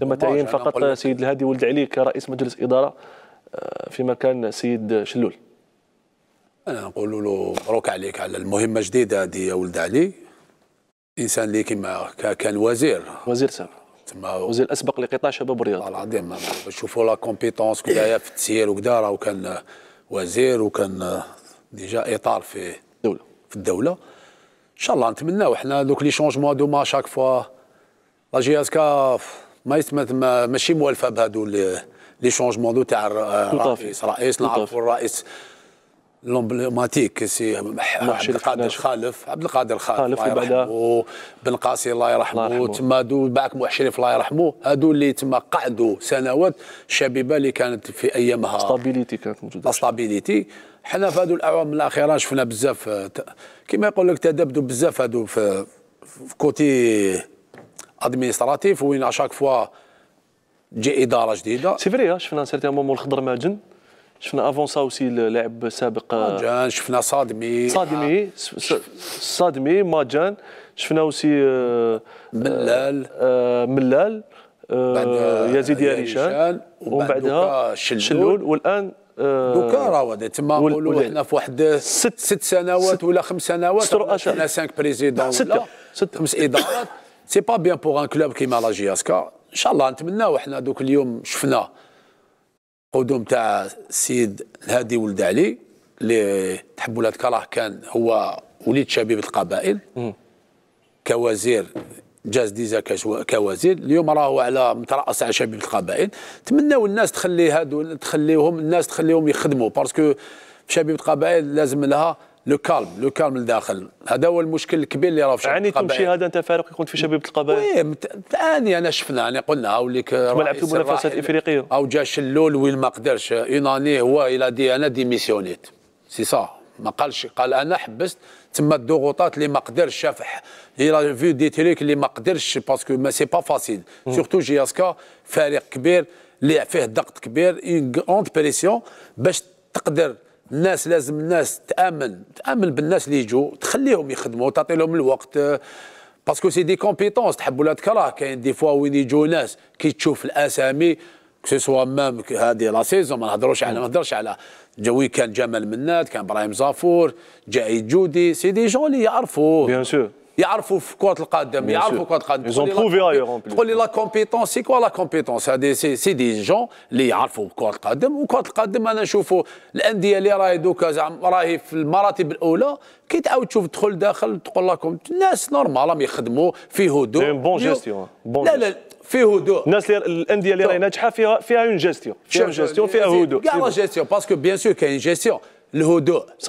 تم تعيين فقط سيد الهادي ولد علي كرئيس مجلس اداره آه، في مكان السيد شلول انا نقول له مبروك عليك على المهمه جديده هذه يا ولد علي انسان اللي كما كان وزير وزير سابق تما وزير الاسبق لقطاع شباب الرياض العظيم شوفوا لا كومبيتونس كذا في التسيير وكذا راه كان وزير وكان ديجا اطار في الدوله في الدوله ان شاء الله نتمناو حنا دوك لي شونجمون دوما شاك فوا لاجياسكا ما ما ماشي موالفه بهادو لي شونجمون دو تاع الرئيس رئيس نعرفوا الرئيس لومبليماتيك سي عبد القادر خالف عبد القادر خالف, خالف وبن قاسي الله يرحمه تما دو باك محشرف الله يرحمه هادو اللي تما قعدوا سنوات شبيبه اللي كانت في ايامها ستابيليتي كانت موجوده ستابيليتي حنا في هادو الاعوام الاخيره شفنا بزاف كما يقول لك تذبذب بزاف هادو في, في كوتي ادمينستراتيف وين اشاك فوا تجي اداره جديده سي فري شفنا سيرتي مومون الخضر ماجن شفنا افون سا اوسي اللاعب السابق ماجان شفنا صادمي صادمي صادمي ماجان شفنا اوسي ملال ملال يزيد ياريشان ومن بعدها شلول والان دوكا راهو تما نقولوا احنا في واحد ست ست سنوات ولا خمس سنوات ست رؤساء 5 بريزيدون ست خمس ادارات سي با بيان بوغ ان كلوب كيما لا جي اسكا ان شاء الله نتمناو احنا دوك اليوم شفنا قدوم تاع السيد الهادي ولد علي اللي تحبولات كراه كان هو وليد شبيبه القبائل كوزير جاز ديزا كوزير اليوم راهو على مترأس على شبيبه القبائل تمناو الناس تخلي هادو تخليهم الناس تخليهم يخدموا باسكو شبيبه القبائل لازم لها لو كالم لو كالم لداخل هذا هو المشكل الكبير اللي راه في يعني تمشي هذا انت فارق يكون في شبيبه القبائل وي ثاني انا شفنا انا يعني قلنا وليك لعبتوا منافسات افريقيه او جا شلول وين ما قدرش اون اني هو الى دي انا ديميسيونيت سي سا ما قالش قال انا حبست تما الضغوطات اللي ما قدرش شاف الى في دي تريك اللي ما قدرش باسكو ما سي با فاسيل سورتو جياسكا فريق كبير اللي فيه ضغط كبير اون بريسيون باش تقدر الناس لازم الناس تامن تامن بالناس اللي يجوا تخليهم يخدموا تعطي لهم الوقت باسكو سي دي كومبيتونس تحب ولا تكره كاين دي فوا وين يجوا ناس كي تشوف الاسامي كسوا مام هذه لا سيزون ما نهضروش على ما نهضرش على جوي كان جمال منات كان ابراهيم زافور جاي جودي سي دي جون اللي يعرفوه بيان سور يعرفوا في كره القدم يعرفوا كره القدم تقول لي لا كومبيتونس سي كوا لا كومبيتونس هادي سي دي جون اللي يعرفوا كره القدم وكره القدم انا نشوفوا الانديه اللي راهي دوكا زعما راهي في المراتب الاولى كي تعاود تشوف تدخل داخل تقول لكم الناس نورمال راهم يخدموا في هدوء بون جيستيون لا لا في هدوء الناس اللي الانديه اللي راهي ناجحه فيها فيها اون جيستيون فيها اون جيستيون فيها هدوء كاع لا جيستيون باسكو بيان سور كاين جيستيون الهدوء صح